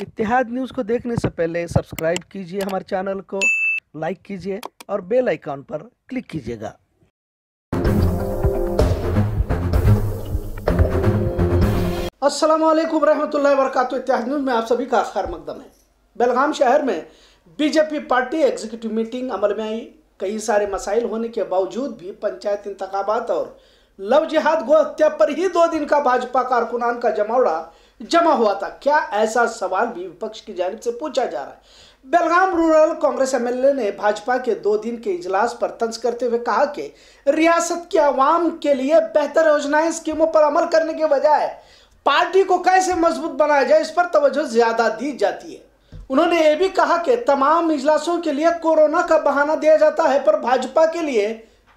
इतिहाद news को देखने से पहले सब्सक्राइब कीजिए हमारे चैनल को लाइक कीजिए और बेल आइकॉन पर क्लिक कीजिएगा अस्सलाम असलम वरहमल वर्क इतिहाद न्यूज़ में आप सभी का खैर मकदम है बेलगाम शहर में बीजेपी पार्टी एग्जीक्यूटिव मीटिंग अमल में आई कई सारे मसाइल होने के बावजूद भी पंचायत इंतबात और लव जिहाद गो हत्या पर ही दो दिन का भाजपा कारकुनान का जमावड़ा जमा हुआ था क्या ऐसा सवाल भी विपक्ष की जानब से पूछा जा रहा है बेलगाम रूरल कांग्रेस एमएलए ने भाजपा के दो दिन के इजलास पर तंज करते हुए कहा कि रियासत के आवाम के लिए बेहतर योजनाएं स्कीमों पर अमल करने के बजाय पार्टी को कैसे मजबूत बनाया जाए इस पर तवज्जो ज्यादा दी जाती है उन्होंने ये भी कहा कि तमाम इजलासों के लिए कोरोना का बहाना दिया जाता है पर भाजपा के लिए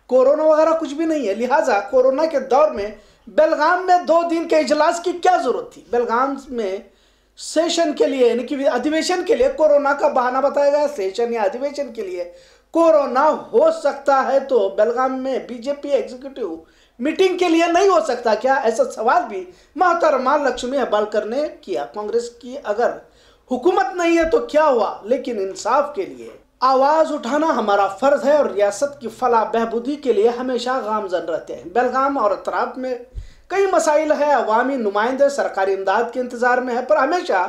कोरोना वगैरह कुछ भी नहीं है लिहाजा कोरोना के दौर में बेलगाम में दो दिन के इजलास की क्या ज़रूरत थी बेलगाम में सेशन के लिए यानी कि अधिवेशन के लिए कोरोना का बहाना बताया गया सेशन या अधिवेशन के लिए कोरोना हो सकता है तो बेलगाम में बीजेपी एग्जीक्यूटिव मीटिंग के लिए नहीं हो सकता क्या ऐसा सवाल भी महतरमा लक्ष्मी अबालकर ने किया कांग्रेस की अगर हुकूमत नहीं है तो क्या हुआ लेकिन इंसाफ के लिए आवाज़ उठाना हमारा फ़र्ज़ है और रियासत की फला बहबूदी के लिए हमेशा गामजन रहते हैं बेलगाम और अतराब में कई मसाइल है अवामी नुमाइंदे सरकारी इमदाद के इंतज़ार में है पर हमेशा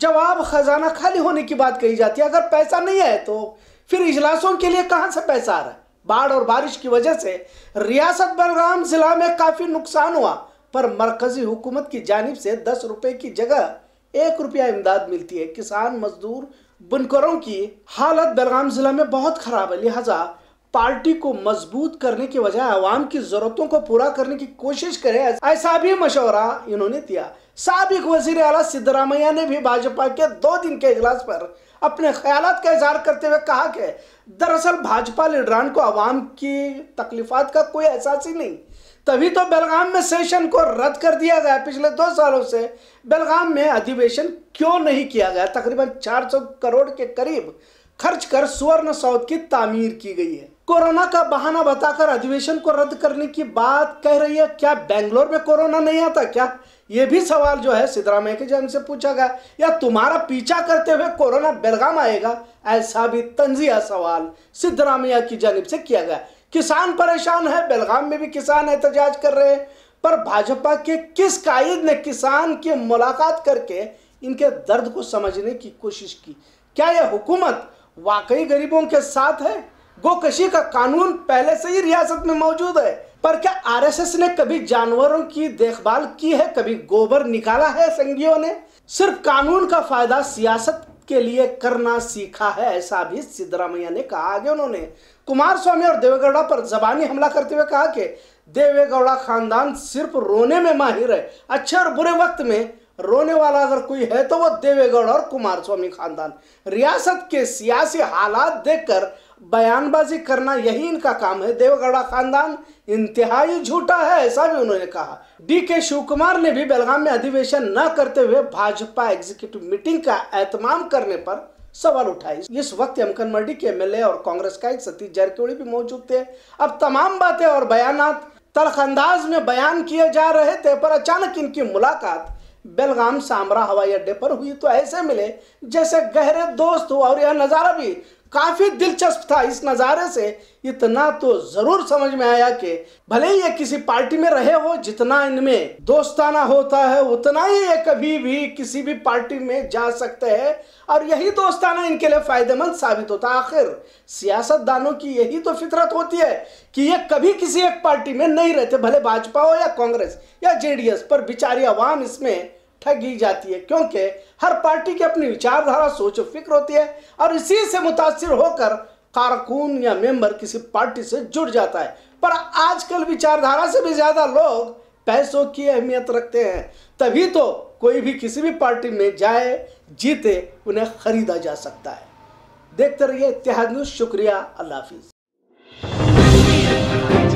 जवाब ख़जाना खाली होने की बात कही जाती है अगर पैसा नहीं है तो फिर इजलासों के लिए कहाँ से पैसा आ रहा है बाढ़ और बारिश की वजह से रियासत बलगाम ज़िला में काफ़ी नुकसान हुआ पर मरकज़ी हुकूमत की जानब से दस रुपये की जगह एक रुपया इमदाद मिलती है किसान मजदूर बुनकरों की हालत बेलगाम ज़िला में बहुत ख़राब है लिहाजा पार्टी को मजबूत करने की बजाय आवाम की ज़रूरतों को पूरा करने की कोशिश करे ऐसा भी मशवरा इन्होंने दिया सबक वजीर अला सिद्धरामैया ने भी भाजपा के दो दिन के इजलास पर अपने ख्याल का इजहार करते हुए कहा कि दरअसल भाजपा लीडरान को आवाम की तकलीफ़ात का कोई एहसास ही नहीं तभी तो बेलगाम में सेशन को रद्द कर दिया गया पिछले दो सालों से बेलगाम में अधिवेशन क्यों नहीं किया गया तकरीबन 400 करोड़ के करीब खर्च कर स्वर्ण सौद की तामीर की गई है कोरोना का बहाना बताकर अधिवेशन को रद्द करने की बात कह रही है क्या बेंगलोर में कोरोना नहीं आता क्या ये भी सवाल जो है सिद्धरामैया के जन्म से पूछा गया या तुम्हारा पीछा करते हुए कोरोना बेलगाम आएगा ऐसा भी तंजिया सवाल सिद्धरामैया की जानब से किया गया किसान परेशान है बेलगाम में भी किसान एहतजाज कर रहे हैं पर भाजपा के किस कायद ने किसान की मुलाकात करके इनके दर्द को समझने की कोशिश की क्या यह हुकूमत वाकई गरीबों के साथ है गोकशी का कानून पहले से ही रियासत में मौजूद है पर क्या आरएसएस ने कभी जानवरों की देखभाल की है कभी गोबर निकाला है संघियों ने सिर्फ कानून का फायदा सियासत के लिए करना सीखा है ऐसा भी सिद्धरामैया ने कहा आगे उन्होंने कुमार स्वामी और देवेगौड़ा पर जबानी हमला करते हुए कहा कि देवेगौड़ा खानदान सिर्फ रोने में माहिर है अच्छे और बुरे वक्त में रोने वाला अगर कोई है तो वो देवेगौड़ा और कुमार स्वामी खानदान रियासत के सियासी हालात देखकर बयानबाजी करना यही इनका काम है देवगढ़ा खानदान इंतहाई झूठा है ऐसा भी उन्होंने कहा डी के शिव कुमार ने भी बेलगाम में अधिवेशन न करते हुए भाजपा एग्जीक्यूटिव मीटिंग का एहतमाम करने पर सवाल उठाए इस वक्त अमकन मर्डी के एमएलए और कांग्रेस का एक सतीश जारकीहोड़ी भी मौजूद थे अब तमाम बातें और बयान तड़ख अंदाज में बयान किए जा रहे थे पर अचानक इनकी मुलाकात बेलगाम सामरा हवाई अड्डे पर हुई तो ऐसे मिले जैसे गहरे दोस्त हो और यह नज़ारा भी काफ़ी दिलचस्प था इस नज़ारे से इतना तो ज़रूर समझ में आया कि भले ही ये किसी पार्टी में रहे हो जितना इनमें दोस्ताना होता है उतना ही ये कभी भी किसी भी पार्टी में जा सकते हैं और यही दोस्ताना इनके लिए फ़ायदेमंद साबित होता है आखिर सियासतदानों की यही तो फितरत होती है कि ये कभी किसी एक पार्टी में नहीं रहते भले भाजपा हो या कांग्रेस या जेडीएस पर बेचारी आवाम इसमें ठगी जाती है क्योंकि हर पार्टी की अपनी विचारधारा सोच फिक्र होती है और इसी से मुतासर होकर कारकुन या मेंबर किसी पार्टी से जुड़ जाता है पर आजकल विचारधारा से भी ज़्यादा लोग पैसों की अहमियत रखते हैं तभी तो कोई भी किसी भी पार्टी में जाए जीते उन्हें खरीदा जा सकता है देखते रहिए इतिहाद न्यूज़ शुक्रिया अल्लाह हाफिज़